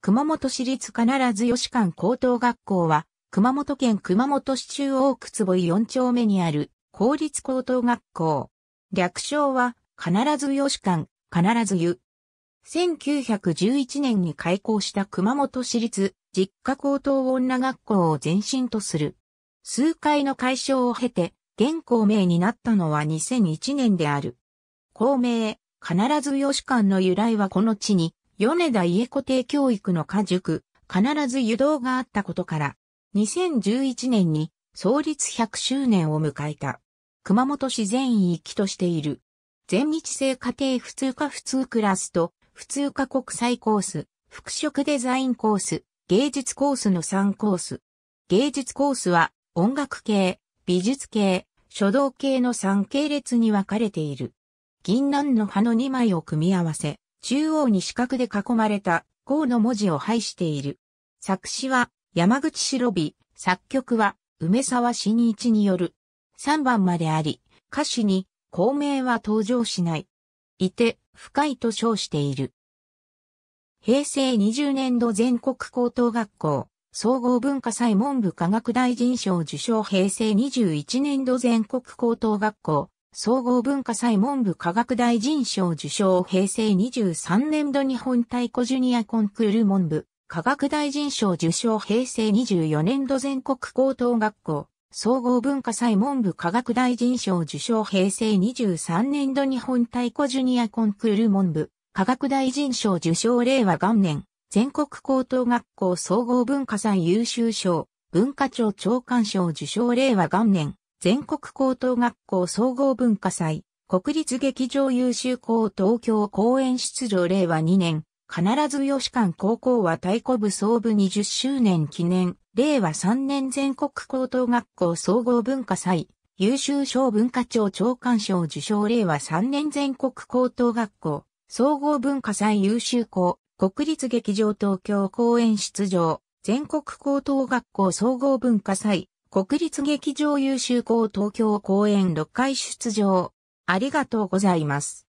熊本市立必ず吉館高等学校は、熊本県熊本市中央区坪井4丁目にある公立高等学校。略称は、必ず吉館、必ず湯。1911年に開校した熊本市立実家高等女学校を前身とする。数回の解消を経て、現校名になったのは2001年である。校名、必ず吉館の由来はこの地に、米田家固定教育の家塾、必ず誘導があったことから、2011年に創立100周年を迎えた。熊本市全域としている。全日制家庭普通科普通クラスと、普通科国際コース、服飾デザインコース、芸術コースの3コース。芸術コースは音楽系、美術系、書道系の3系列に分かれている。銀杏の葉の2枚を組み合わせ、中央に四角で囲まれた、項の文字を配している。作詞は、山口白日、作曲は、梅沢新一による。3番まであり、歌詞に、孔明は登場しない。いて、深いと称している。平成20年度全国高等学校、総合文化祭文部科学大臣賞受賞平成21年度全国高等学校、総合文化祭文部科学大臣賞受賞平成23年度日本太鼓ジュニアコンクール文部科学大臣賞受賞平成24年度全国高等学校総合文化祭文部科学大臣賞受賞平成23年度日本太鼓ジュニアコンクール文部科学大臣賞受賞令和元年全国高等学校総合文化祭優秀賞文化庁長官賞受賞令和元年全国高等学校総合文化祭、国立劇場優秀校東京公演出場令和2年、必ず吉間高校は太鼓部総部20周年記念、令和3年全国高等学校総合文化祭、優秀賞文化庁長官賞受賞令和3年全国高等学校、総合文化祭優秀校、国立劇場東京公演出場、全国高等学校総合文化祭、国立劇場優秀校東京公演6回出場。ありがとうございます。